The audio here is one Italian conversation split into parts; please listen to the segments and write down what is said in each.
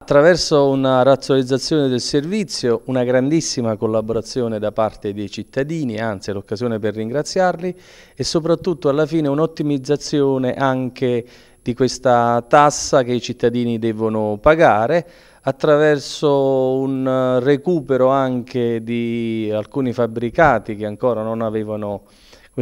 Attraverso una razionalizzazione del servizio, una grandissima collaborazione da parte dei cittadini, anzi è l'occasione per ringraziarli e soprattutto alla fine un'ottimizzazione anche di questa tassa che i cittadini devono pagare attraverso un recupero anche di alcuni fabbricati che ancora non avevano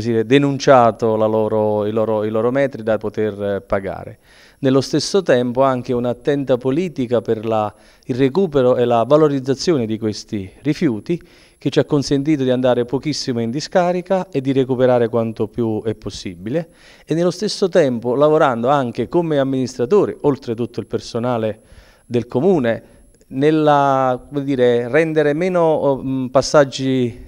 dire, denunciato loro, i, loro, i, loro, metri da poter eh, pagare. Nello stesso tempo anche un'attenta politica per la, il recupero e la valorizzazione di questi rifiuti che ci ha consentito di andare pochissimo in discarica e di recuperare quanto più è possibile e nello stesso tempo lavorando anche come amministratori, tutto il personale del comune, nella dire, rendere meno oh, mh, passaggi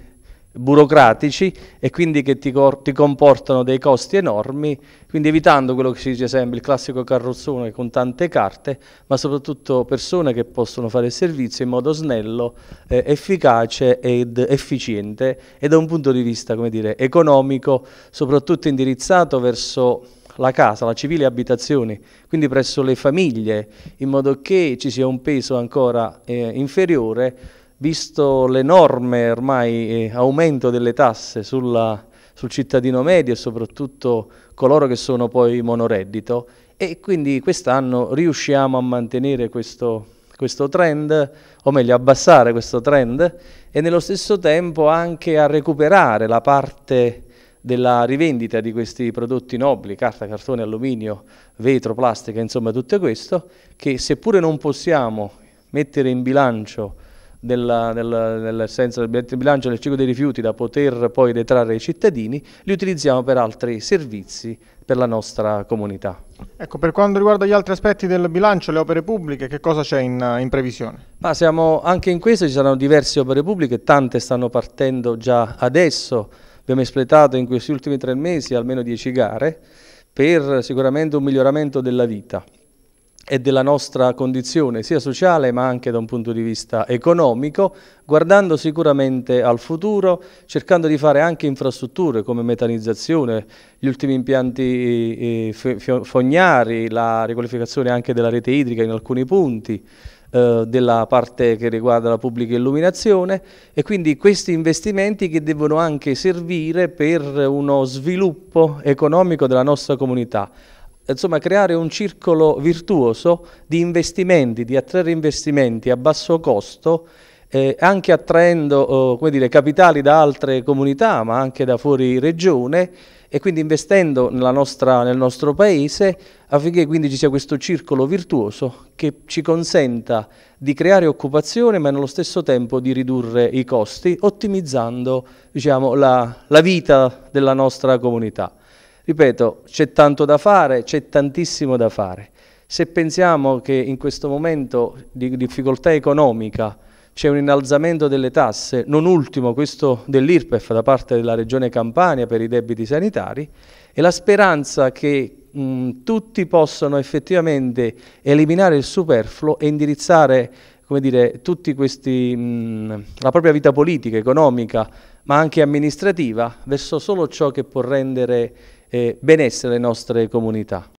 burocratici e quindi che ti, ti, comportano dei costi enormi, quindi evitando quello che si dice sempre, il classico carrozzone con tante carte, ma soprattutto persone che possono fare il servizio in modo snello, eh, efficace ed efficiente e da un punto di vista dire, economico, soprattutto indirizzato verso la casa, la civile abitazione, quindi presso le famiglie, in modo che ci sia un peso ancora eh, inferiore visto l'enorme ormai eh, aumento delle tasse sulla, sul cittadino medio e soprattutto coloro che sono poi monoreddito e quindi quest'anno riusciamo a mantenere questo, questo trend, o meglio abbassare questo trend e nello stesso tempo anche a recuperare la parte della rivendita di questi prodotti nobili, carta, cartone, alluminio, vetro, plastica, insomma tutto questo, che seppure non possiamo mettere in bilancio della, della, dell'essenza del bilancio del ciclo dei rifiuti da poter poi detrarre ai cittadini, li utilizziamo per altri servizi per la nostra comunità. Ecco, per quanto riguarda gli altri aspetti del bilancio, le opere pubbliche, che cosa c'è in, in previsione? Ma siamo, anche in questo ci saranno diverse opere pubbliche, tante stanno partendo già adesso, abbiamo espletato in questi ultimi tre mesi almeno dieci gare per sicuramente un miglioramento della vita e della nostra condizione sia sociale ma anche da un punto di vista economico, guardando sicuramente al futuro, cercando di fare anche infrastrutture come metanizzazione, gli ultimi impianti eh, eh, fognari, la riqualificazione anche della rete idrica in alcuni punti, eh, della parte che riguarda la pubblica illuminazione e quindi questi investimenti che devono anche servire per uno sviluppo economico della nostra comunità insomma, creare un circolo virtuoso di investimenti, di attrarre investimenti a basso costo, eh, anche attraendo eh, dire, capitali da altre comunità, ma anche da fuori regione, e quindi investendo nostra, nel nostro paese affinché quindi ci sia questo circolo virtuoso che ci consenta di creare occupazione ma nello stesso tempo di ridurre i costi ottimizzando diciamo, la, la vita della nostra comunità. Ripeto, c'è tanto da fare, c'è tantissimo da fare. Se pensiamo che in questo momento di difficoltà economica c'è un innalzamento delle tasse, non ultimo questo dell'IRPEF da parte della Regione Campania per i debiti sanitari, e la speranza che mh, tutti possano effettivamente eliminare il superfluo e indirizzare come dire, tutti questi, mh, la propria vita politica, economica, ma anche amministrativa, verso solo ciò che può rendere eh, benessere le nostre comunità.